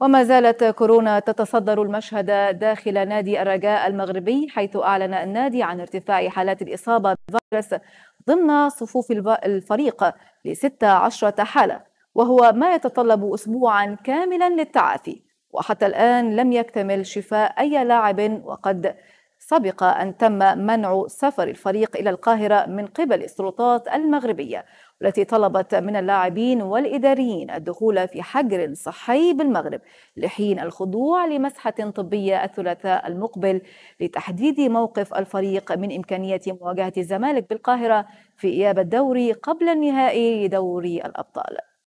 وما زالت كورونا تتصدر المشهد داخل نادي الرجاء المغربي حيث أعلن النادي عن ارتفاع حالات الإصابة بالفيروس ضمن صفوف الفريق ل 16 حالة وهو ما يتطلب أسبوعا كاملا للتعافي وحتى الآن لم يكتمل شفاء أي لاعب وقد سبق أن تم منع سفر الفريق إلى القاهرة من قبل السلطات المغربية والتي طلبت من اللاعبين والإداريين الدخول في حجر صحي بالمغرب لحين الخضوع لمسحة طبية الثلاثاء المقبل لتحديد موقف الفريق من إمكانية مواجهة الزمالك بالقاهرة في إياب الدوري قبل النهائي لدوري الأبطال